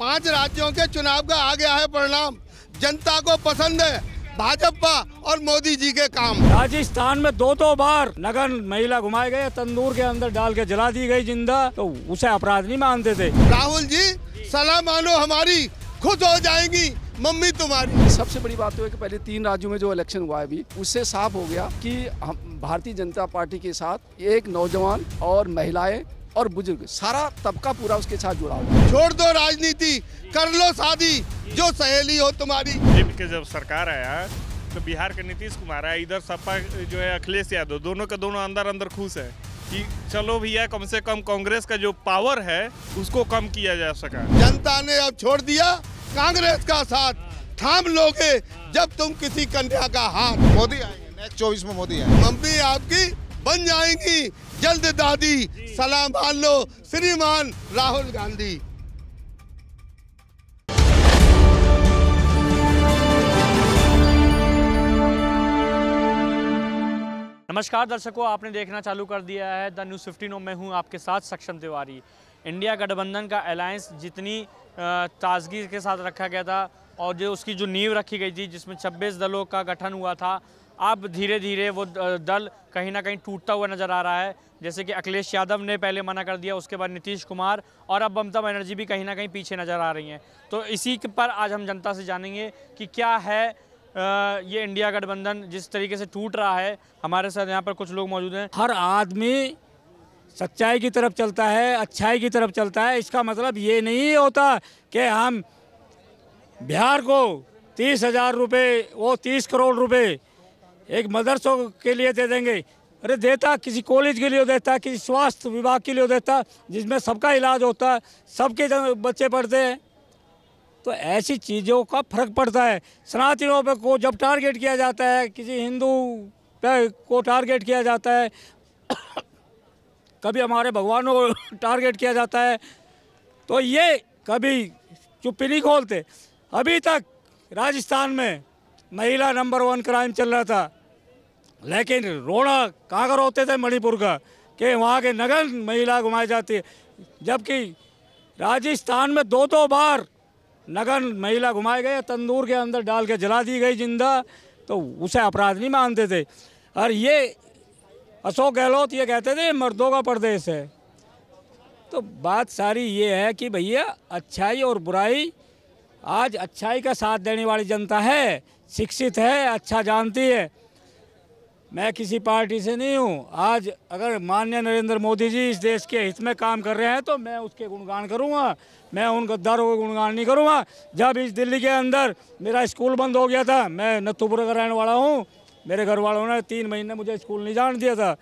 पांच राज्यों के चुनाव का आ गया है परिणाम जनता को पसंद है भाजपा और मोदी जी के काम राजस्थान में दो दो बार नगर महिला घुमाए गए तंदूर के अंदर डाल के जला दी गई जिंदा तो उसे अपराध नहीं मानते थे राहुल जी सलाह मानो हमारी खुद हो जाएगी मम्मी तुम्हारी सबसे बड़ी बात तो है कि पहले तीन राज्यों में जो इलेक्शन हुआ है अभी उससे साफ हो गया कि भारतीय जनता पार्टी के साथ एक नौजवान और महिलाएं और बुजुर्ग सारा तबका पूरा उसके साथ जुड़ा हुआ छोड़ दो राजनीति कर लो शादी जो सहेली हो तुम्हारी के जब सरकार आया तो बिहार के नीतीश कुमार है इधर सपा जो है अखिलेश यादव दोनों का दोनों अंदर अंदर खुश है कि चलो भैया कम से कम कांग्रेस का जो पावर है उसको कम किया जा सका जनता ने अब छोड़ दिया कांग्रेस का साथ थाम लोगे जब तुम किसी कन्या का हाथ मोदी आएंगे नेक्स्ट चौबीस में मोदी आएंगे मम्मी आपकी बन जाएंगी जल्द दादी सलाम मान लो श्रीमान राहुल गांधी नमस्कार दर्शकों आपने देखना चालू कर दिया है द न्यूज़ फिफ्टीन में हूँ आपके साथ सक्षम तिवारी इंडिया गठबंधन का अलायंस जितनी ताजगी के साथ रखा गया था और जो उसकी जो नींव रखी गई थी जिसमें 26 दलों का गठन हुआ था अब धीरे धीरे वो दल कहीं ना कहीं टूटता हुआ नज़र आ रहा है जैसे कि अखिलेश यादव ने पहले मना कर दिया उसके बाद नीतीश कुमार और अब ममता बनर्जी भी कहीं ना कहीं पीछे नज़र आ रही हैं तो इसी पर आज हम जनता से जानेंगे कि क्या है ये इंडिया गठबंधन जिस तरीके से टूट रहा है हमारे साथ यहाँ पर कुछ लोग मौजूद हैं हर आदमी सच्चाई की तरफ चलता है अच्छाई की तरफ चलता है इसका मतलब ये नहीं होता कि हम बिहार को तीस हज़ार रुपये वो तीस करोड़ रुपए एक मदरसों के लिए दे देंगे अरे देता किसी कॉलेज के लिए देता है किसी स्वास्थ्य विभाग के लिए देता है जिसमें सबका इलाज होता है सबके बच्चे पढ़ते हैं तो ऐसी चीज़ों का फर्क पड़ता है सनातनों पर को जब टारगेट किया जाता है किसी हिंदू पे को टारगेट किया जाता है कभी हमारे भगवानों को टारगेट किया जाता है तो ये कभी चुप्पी नहीं खोलते अभी तक राजस्थान में महिला नंबर वन क्राइम चल रहा था लेकिन रोड़ा कागर होते थे मणिपुर का कि वहाँ के नगन महिला घुमाई जाती है जबकि राजस्थान में दो दो बार नगन महिला घुमाई गई तंदूर के अंदर डाल के जला दी गई जिंदा तो उसे अपराध नहीं मानते थे और ये अशोक गहलोत ये कहते थे मर्दों का प्रदेश है तो बात सारी ये है कि भैया अच्छाई और बुराई आज अच्छाई का साथ देने वाली जनता है शिक्षित है अच्छा जानती है मैं किसी पार्टी से नहीं हूँ आज अगर माननीय नरेंद्र मोदी जी इस देश के हित में काम कर रहे हैं तो मैं उसके गुणगान करूँगा मैं उन गद्दारों को गुणगान नहीं करूँगा जब इस दिल्ली के अंदर मेरा स्कूल बंद हो गया था मैं नत्थुपुर का रहने वाला हूँ मेरे घर वालों ने तीन महीने मुझे स्कूल नहीं जान दिया था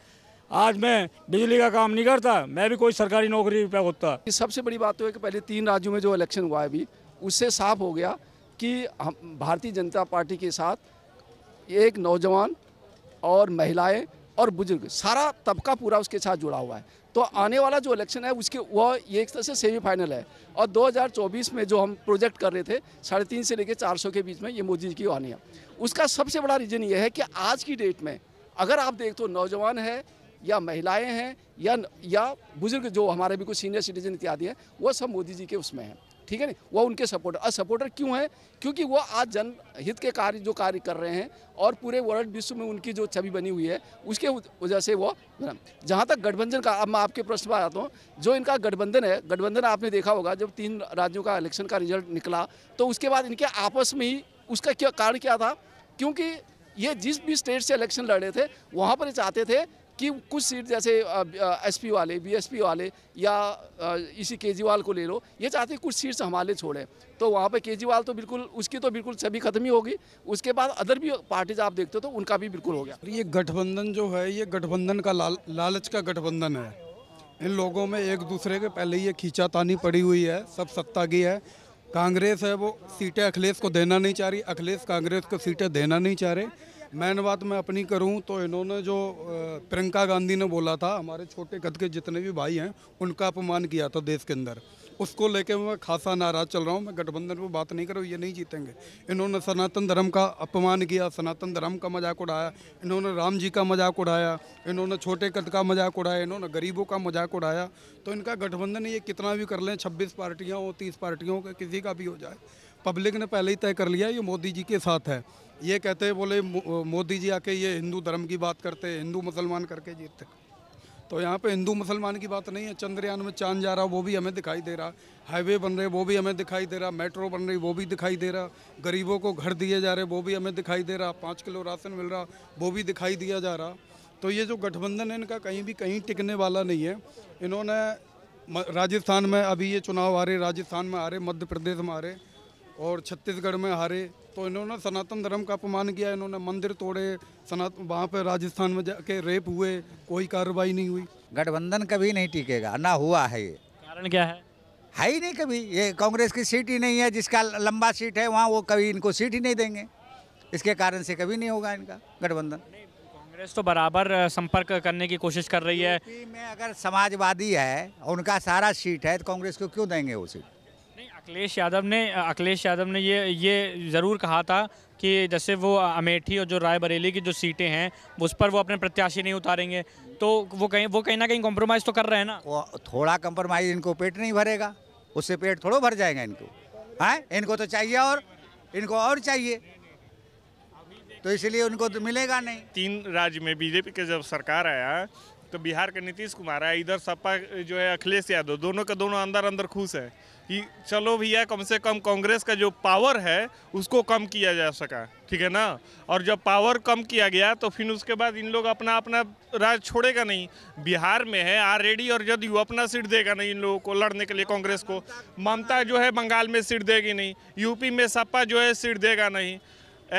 आज मैं बिजली का काम नहीं करता मैं भी कोई सरकारी नौकरी पे होता सबसे बड़ी बात तो है कि पहले तीन राज्यों में जो इलेक्शन हुआ है अभी उससे साफ हो गया कि हम भारतीय जनता पार्टी के साथ एक नौजवान और महिलाएं और बुजुर्ग सारा तबका पूरा उसके साथ जुड़ा हुआ है तो आने वाला जो इलेक्शन है उसके वह ये एक तरह से सेमीफाइनल है और 2024 में जो हम प्रोजेक्ट कर रहे थे साढ़े तीन से लेकर चार सौ के बीच में ये मोदी जी की आने है उसका सबसे बड़ा रीज़न ये है कि आज की डेट में अगर आप देख तो नौजवान है या महिलाएं हैं या या बुजुर्ग जो हमारे भी कुछ सीनियर सिटीजन इत्यादि हैं वो सब मोदी जी के उसमें हैं ठीक है नहीं वो उनके सपोर्टर और सपोर्टर क्यों है क्योंकि वो आज जन हित के कार्य जो कार्य कर रहे हैं और पूरे वर्ल्ड विश्व में उनकी जो छवि बनी हुई है उसके वजह से वो जहाँ तक गठबंधन का अब मैं आपके प्रश्न पर आता हूँ जो इनका गठबंधन है गठबंधन आपने देखा होगा जब तीन राज्यों का इलेक्शन का रिजल्ट निकला तो उसके बाद इनके आपस में ही उसका क्या कारण क्या था क्योंकि ये जिस भी स्टेट से इलेक्शन लड़ रहे थे वहाँ पर चाहते थे कि कुछ सीट जैसे एसपी वाले बीएसपी वाले या इसी केजरीवाल को ले लो ये चाहते हैं कुछ सीट्स हमारे छोड़ें तो वहाँ पे केजरीवाल तो बिल्कुल उसकी तो बिल्कुल सभी खत्म ही होगी उसके बाद अदर भी पार्टीज आप देखते हो तो उनका भी बिल्कुल हो गया ये गठबंधन जो है ये गठबंधन का लाल, लालच का गठबंधन है इन लोगों में एक दूसरे के पहले ये खींचा तानी पड़ी हुई है सब सत्ता की है कांग्रेस है वो सीटें अखिलेश को देना नहीं चाह रही अखिलेश कांग्रेस को सीटें देना नहीं चाह रहे मैन बात मैं अपनी करूं तो इन्होंने जो प्रियंका गांधी ने बोला था हमारे छोटे कद के जितने भी भाई हैं उनका अपमान किया था देश के अंदर उसको लेके मैं खासा नाराज चल रहा हूँ मैं गठबंधन पर बात नहीं करूं ये नहीं जीतेंगे इन्होंने सनातन धर्म का अपमान किया सनातन धर्म का मजाक उड़ाया इन्होंने राम जी का मजाक उड़ाया इन्होंने छोटे कद का मजाक उड़ाया इन्होंने गरीबों का मजाक उड़ाया तो इनका गठबंधन ये कितना भी कर लें छब्बीस पार्टियाँ हो तीस पार्टियों के किसी का भी हो जाए पब्लिक ने पहले ही तय कर लिया ये मोदी जी के साथ है ये कहते हैं बोले मोदी जी आके ये हिंदू धर्म की बात करते हैं हिंदू मुसलमान करके जीतते तो यहाँ पे हिंदू मुसलमान की बात नहीं है चंद्रयान में चांद जा रहा वो भी हमें दिखाई दे रहा हाईवे बन रहे वो भी हमें दिखाई दे रहा मेट्रो बन रही वो भी दिखाई दे रहा गरीबों को घर दिए जा रहे वो भी हमें दिखाई दे रहा पाँच किलो राशन मिल रहा वो भी दिखाई दिया जा रहा तो ये जो गठबंधन है इनका कहीं भी कहीं टिकने वाला नहीं है इन्होंने राजस्थान में अभी ये चुनाव आ रहे राजस्थान में आ रहे मध्य प्रदेश में आ रहे और छत्तीसगढ़ में हारे तो इन्होंने सनातन धर्म का अपमान किया इन्होंने मंदिर तोड़े सनात वहाँ पर राजस्थान में जाके रेप हुए कोई कार्रवाई नहीं हुई गठबंधन कभी नहीं टिकेगा ना हुआ है ये कारण क्या है है ही नहीं कभी ये कांग्रेस की सीट ही नहीं है जिसका लंबा सीट है वहाँ वो कभी इनको सीट ही नहीं देंगे इसके कारण से कभी नहीं होगा इनका गठबंधन कांग्रेस तो बराबर संपर्क करने की कोशिश कर रही है में अगर समाजवादी है उनका सारा सीट है तो कांग्रेस को क्यों देंगे वो सीट अखिलेश यादव ने अखिलेश यादव ने ये ये ज़रूर कहा था कि जैसे वो अमेठी और जो रायबरेली की जो सीटें हैं उस पर वो अपने प्रत्याशी नहीं उतारेंगे तो वो कहीं वो कहीं ना कहीं कॉम्प्रोमाइज़ तो कर रहे हैं ना वो थोड़ा कम्प्रोमाइज इनको पेट नहीं भरेगा उससे पेट थोड़ा भर जाएगा इनको हैं हाँ? इनको तो चाहिए और इनको और चाहिए तो इसलिए उनको तो मिलेगा नहीं तीन राज्य में बीजेपी के जब सरकार आया तो बिहार के नीतीश कुमार है इधर सपा जो है अखिलेश यादव दोनों के दोनों अंदर अंदर खुश है कि चलो भैया कम से कम कांग्रेस का जो पावर है उसको कम किया जा सका ठीक है ना और जब पावर कम किया गया तो फिर उसके बाद इन लोग अपना अपना राज छोड़ेगा नहीं बिहार में है आरएडी और जदयू अपना सीट देगा नहीं इन लोगों को लड़ने के लिए कांग्रेस को ममता जो है बंगाल में सीट देगी नहीं यूपी में सपा जो है सीट देगा नहीं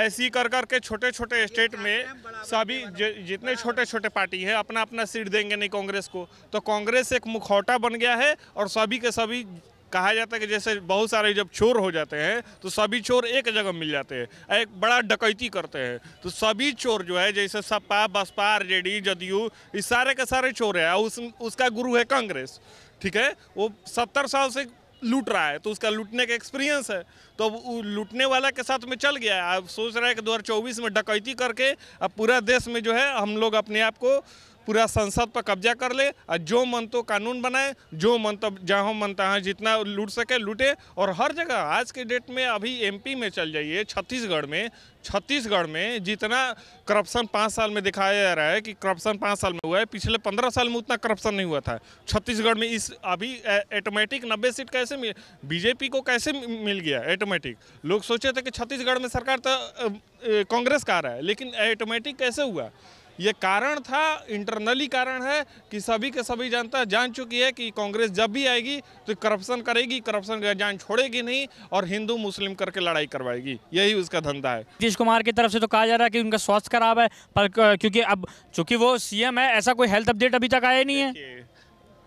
ऐसी कर कर के छोटे छोटे स्टेट में सभी जितने छोटे छोटे पार्टी हैं अपना अपना सीट देंगे नहीं कांग्रेस को तो कांग्रेस एक मुखौटा बन गया है और सभी के सभी कहा जाता है कि जैसे बहुत सारे जब चोर हो जाते हैं तो सभी चोर एक जगह मिल जाते हैं एक बड़ा डकैती करते हैं तो सभी चोर जो है जैसे सपा बसपा आर जे जदयू इस सारे के सारे चोर है उस उसका गुरु है कांग्रेस ठीक है वो सत्तर साल से लूट रहा है तो उसका लूटने का एक्सपीरियंस है तो अब लूटने वाला के साथ में चल गया है अब सोच रहा है कि दो में डकैती करके अब पूरा देश में जो है हम लोग अपने आप को पूरा संसद पर कब्जा कर ले और जो मन तो कानून बनाए जो मन तो जहाँ मन तहाँ जितना लूट सके लूटे और हर जगह आज के डेट में अभी एमपी में चल जाइए छत्तीसगढ़ में छत्तीसगढ़ में जितना करप्शन पाँच साल में दिखाया जा रहा है कि करप्शन पाँच साल में हुआ है पिछले पंद्रह साल में उतना करप्शन नहीं हुआ था छत्तीसगढ़ में इस अभी ऑटोमेटिक नब्बे सीट कैसे मिल बीजेपी को कैसे मिल गया ऑटोमेटिक लोग सोचे थे कि छत्तीसगढ़ में सरकार तो कांग्रेस का आ रहा है लेकिन ऑटोमेटिक कैसे हुआ ये कारण था इंटरनली कारण है कि सभी के सभी जनता जान चुकी है कि कांग्रेस जब भी आएगी तो करप्शन करेगी करप्शन का जान छोड़ेगी नहीं और हिंदू मुस्लिम करके लड़ाई करवाएगी यही उसका धंधा है नीतीश कुमार की तरफ से तो कहा जा रहा है कि उनका स्वास्थ्य खराब है पर क्योंकि अब चूंकि वो सीएम है ऐसा कोई हेल्थ अपडेट अभी तक आया नहीं है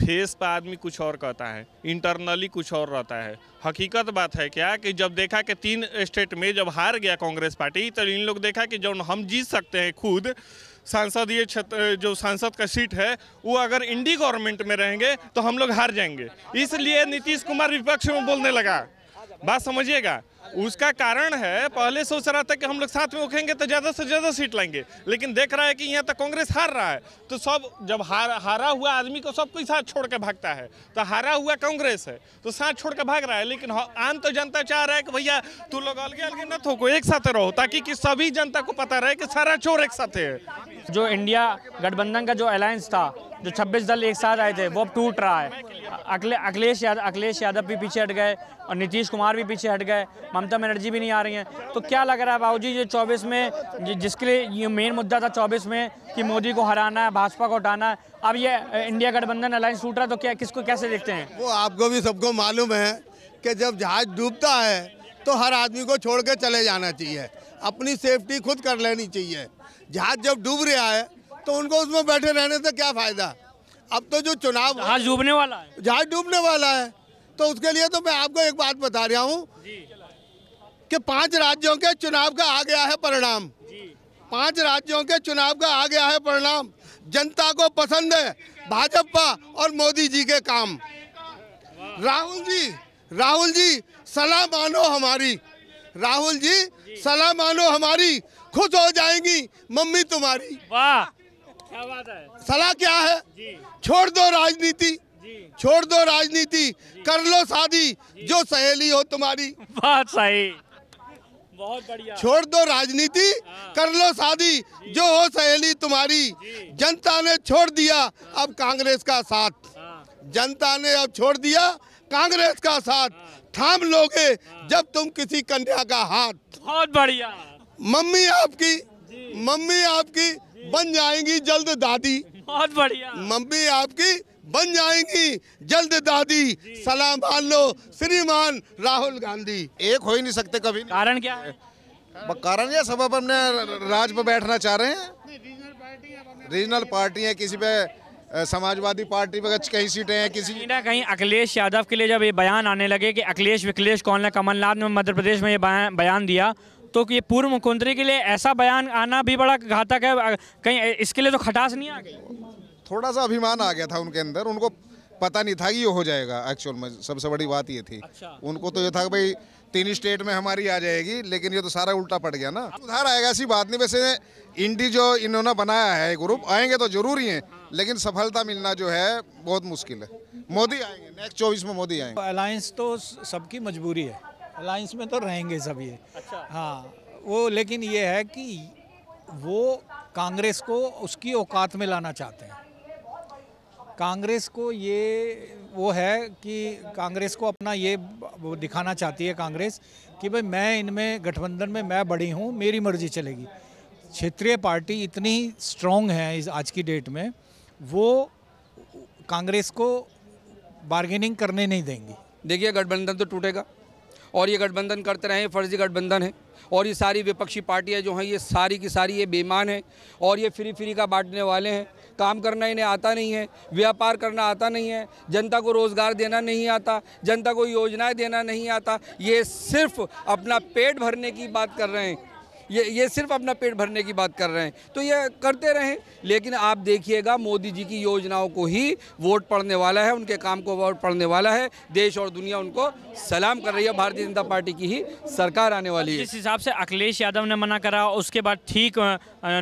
फेस पर आदमी कुछ और कहता है इंटरनली कुछ और रहता है हकीकत बात है क्या कि जब देखा कि तीन स्टेट में जब हार गया कांग्रेस पार्टी तो इन लोग देखा कि जब हम जीत सकते हैं खुद सांसद ये छत जो सांसद का सीट है वो अगर इंडी गवर्नमेंट में रहेंगे तो हम लोग हार जाएंगे इसलिए नीतीश कुमार विपक्ष में बोलने लगा बात समझिएगा उसका कारण है पहले सोच रहा था कि हम लोग साथ में उठेंगे तो ज़्यादा से ज़्यादा सीट लाएंगे लेकिन देख रहा है कि यहाँ तक तो कांग्रेस हार रहा है तो सब जब हार हारा हुआ आदमी को सब कोई साथ छोड़ के भागता है तो हारा हुआ कांग्रेस है तो साथ छोड़ के भाग रहा है लेकिन हाँ, आम तो जनता चाह रहा है कि भैया तू लोग अलगे अलगे न थोको एक साथ रहो ताकि कि सभी जनता को पता रहे कि सारा चोर एक साथ है जो इंडिया गठबंधन का जो अलायंस था जो 26 दल एक साथ आए थे वो अब टूट रहा है अखिले अखिलेश यादव अखिलेश यादव भी पीछे हट गए और नीतीश कुमार भी पीछे हट गए ममता बनर्जी भी नहीं आ रही हैं तो क्या लग रहा है बाबू जी जो चौबीस में जिसके लिए ये मेन मुद्दा था चौबीस में कि मोदी को हराना है भाजपा को हटाना है अब ये इंडिया गठबंधन अलायंस टूट रहा है तो क्या किसको कैसे देखते हैं वो आपको भी सबको मालूम है कि जब जहाज डूबता है तो हर आदमी को छोड़ के चले जाना चाहिए अपनी सेफ्टी खुद कर लेनी चाहिए जहाज जब डूब रहा है तो उनको उसमें बैठे रहने से क्या फायदा अब तो जो चुनाव जहाज डूबने वाला है जहाज डूबने वाला है तो उसके लिए तो मैं आपको एक बात बता रहा हूँ कि पांच राज्यों के चुनाव का आ गया है परिणाम पांच राज्यों के चुनाव का आ गया है परिणाम जनता को पसंद है भाजपा और मोदी जी के काम राहुल जी राहुल जी सलाह मानो हमारी राहुल जी सलाह मानो हमारी खुश हो जाएंगी मम्मी तुम्हारी वाह सलाह क्या है जी। छोड़ दो राजनीति छोड़ दो राजनीति कर लो शादी जो सहेली हो तुम्हारी बात सही बहुत बढ़िया छोड़ दो राजनीति हाँ। कर लो शादी जो हो सहेली तुम्हारी जनता ने छोड़ दिया अब कांग्रेस का साथ हाँ। जनता ने अब छोड़ दिया कांग्रेस का साथ हाँ। थाम लोगे जब तुम किसी कन्या का हाथ बहुत बढ़िया मम्मी आपकी मम्मी आपकी बन जाएंगी जल्द दादी बहुत बढ़िया मम्मी आपकी बन जाएंगी जल्द दादी सलाम मान लो श्रीमान राहुल गांधी एक हो ही नहीं सकते कभी कारण क्या है कारण ये सब अपने राज पर बैठना चाह रहे हैं रीजनल पार्टी है किसी पे समाजवादी पार्टी पर कई सीटें हैं किसी कहीं ना कहीं अखिलेश यादव के लिए जब ये बयान आने लगे कि अखिलेश विकलेश कौन है कमलनाथ ने मध्य प्रदेश में ये बयान दिया तो ये पूर्व मुख्यमंत्री के लिए ऐसा बयान आना भी बड़ा घातक है कहीं इसके लिए तो खटास नहीं आ गई थोड़ा सा अभिमान आ गया था उनके अंदर उनको पता नहीं था कि ये हो जाएगा एक्चुअल में सबसे बड़ी बात ये थी अच्छा। उनको तो ये था कि भाई तीन स्टेट में हमारी आ जाएगी लेकिन ये तो सारा उल्टा पड़ गया ना उधार आएगा ऐसी बात नहीं वैसे इंडी जो इन्होंने बनाया है ग्रुप आएंगे तो जरूरी है लेकिन सफलता मिलना जो है बहुत मुश्किल है मोदी आएंगे नेक्स्ट चौबीस में मोदी आएंगे अलायंस तो सबकी मजबूरी है अलायंस में तो रहेंगे सभी अच्छा हाँ वो लेकिन ये है कि वो कांग्रेस को उसकी औकात में लाना चाहते हैं कांग्रेस को ये वो है कि कांग्रेस को अपना ये वो दिखाना चाहती है कांग्रेस कि भाई मैं इनमें गठबंधन में मैं बड़ी हूँ मेरी मर्जी चलेगी क्षेत्रीय पार्टी इतनी स्ट्रॉन्ग है इस आज की डेट में वो कांग्रेस को बार्गेनिंग करने नहीं देंगी देखिए गठबंधन तो टूटेगा और ये गठबंधन करते रहे फर्जी गठबंधन है और ये सारी विपक्षी पार्टियाँ जो हैं ये सारी की सारी ये बेमान हैं और ये फ्री फ्री का बांटने वाले हैं काम करना इन्हें आता नहीं है व्यापार करना आता नहीं है जनता को रोज़गार देना नहीं आता जनता को योजनाएं देना नहीं आता ये सिर्फ अपना पेट भरने की बात कर रहे हैं ये ये सिर्फ अपना पेट भरने की बात कर रहे हैं तो ये करते रहें लेकिन आप देखिएगा मोदी जी की योजनाओं को ही वोट पड़ने वाला है उनके काम को वोट पड़ने वाला है देश और दुनिया उनको सलाम कर रही है भारतीय जनता पार्टी की ही सरकार आने वाली है जिस हिसाब से अखिलेश यादव ने मना करा उसके बाद ठीक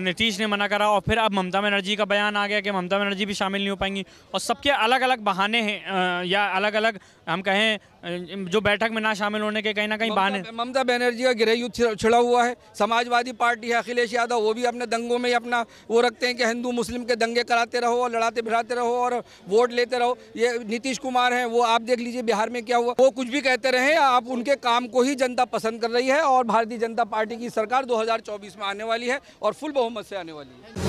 नीतीश ने मना करा और फिर अब ममता बनर्जी का बयान आ गया कि ममता बनर्जी भी शामिल नहीं हो पाएंगी और सबके अलग अलग बहाने हैं या अलग अलग हम कहें जो बैठक में ना शामिल होने के कहीं ना कहीं बहाने ममता बनर्जी का गृह युद्ध छिड़ा हुआ है समाजवादी पार्टी है अखिलेश यादव वो भी अपने दंगों में ही अपना वो रखते हैं कि हिंदू मुस्लिम के दंगे कराते रहो और लड़ाते भिड़ाते रहो और वोट लेते रहो ये नीतीश कुमार हैं वो आप देख लीजिए बिहार में क्या हुआ वो कुछ भी कहते रहे आप उनके काम को ही जनता पसंद कर रही है और भारतीय जनता पार्टी की सरकार दो में आने वाली है और फुल बहुमत से आने वाली है